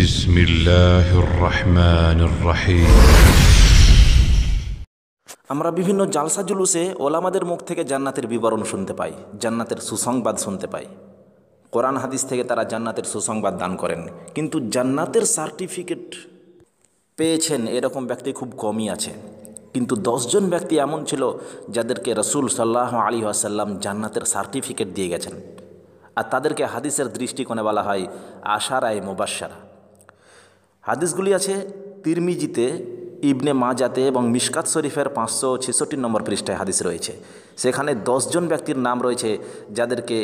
بسم الله الرحمن الرحيم আমরা বিভিন্ন জালসা জুলুসে ওলামাদের মুখ থেকে জান্নাতের বিবরণ শুনতে পাই জান্নাতের সুসংবাদ শুনতে পাই কোরআন হাদিস থেকে তারা জান্নাতের সুসংবাদ দান করেন কিন্তু জান্নাতের সার্টিফিকেট পেয়েছেন এরকম ব্যক্তি খুব কমই আছে কিন্তু দশজন ব্যক্তি এমন ছিল যাদেরকে রসুল সাল্লাহ আলী আসাল্লাম জান্নাতের সার্টিফিকেট দিয়ে গেছেন আর তাদেরকে হাদিসের দৃষ্টিকোণে বলা হয় আশারায় মোবাসারা হাদিসগুলি আছে তিরমিজিতে ইবনে মাজাতে এবং মিশকাত শরীফের পাঁচশো ছেষট্টি নম্বর পৃষ্ঠায় হাদিস রয়েছে সেখানে দশজন ব্যক্তির নাম রয়েছে যাদেরকে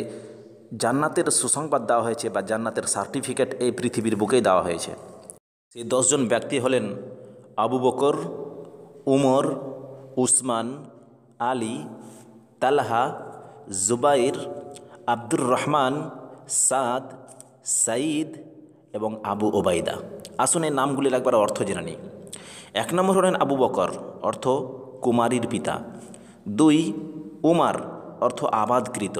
জান্নাতের সুসংবাদ দেওয়া হয়েছে বা জান্নাতের সার্টিফিকেট এই পৃথিবীর বুকেই দেওয়া হয়েছে সেই দশজন ব্যক্তি হলেন আবু বকর উমর উসমান আলী তালহা জুবাইর আব্দুর রহমান সাদ সাইদ এবং আবু ওবায়দা আসনের নামগুলি একবার অর্থ জেনে নিই এক নম্বর হলেন আবু বকর অর্থ কুমারীর পিতা দুই উমার অর্থ আবাদকৃত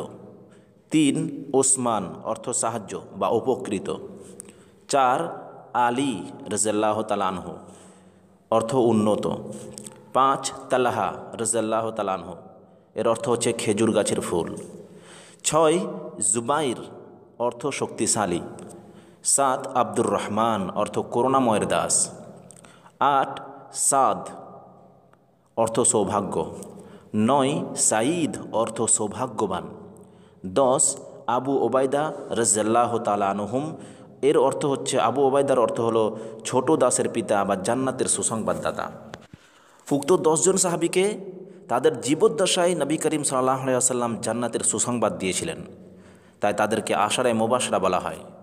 তিন ওসমান অর্থ সাহায্য বা উপকৃত চার আলী রাজাল্লাহ তালানহ অর্থ উন্নত পাঁচ তালাহা রাজাল্লাহ তালানহ এর অর্থ হচ্ছে খেজুর গাছের ফুল ছয় জুবাইর অর্থ শক্তিশালী সাত আব্দুর রহমান অর্থ করুণাময়ের দাস আট সাদ অর্থ সৌভাগ্য নয় সাঈদ অর্থ সৌভাগ্যবান দশ আবু ওবায়দা রাজ্লাহ তালানহুম এর অর্থ হচ্ছে আবু ওবায়দার অর্থ হলো ছোট দাসের পিতা বা জান্নাতের সুসংবাদদাতা উক্ত দশজন সাহাবিকে তাদের জীবদ্দশায় নবী করিম সাল্লাহ আসাল্লাম জান্নাতের সুসংবাদ দিয়েছিলেন তাই তাদেরকে আশারায় মোবাসরা বলা হয়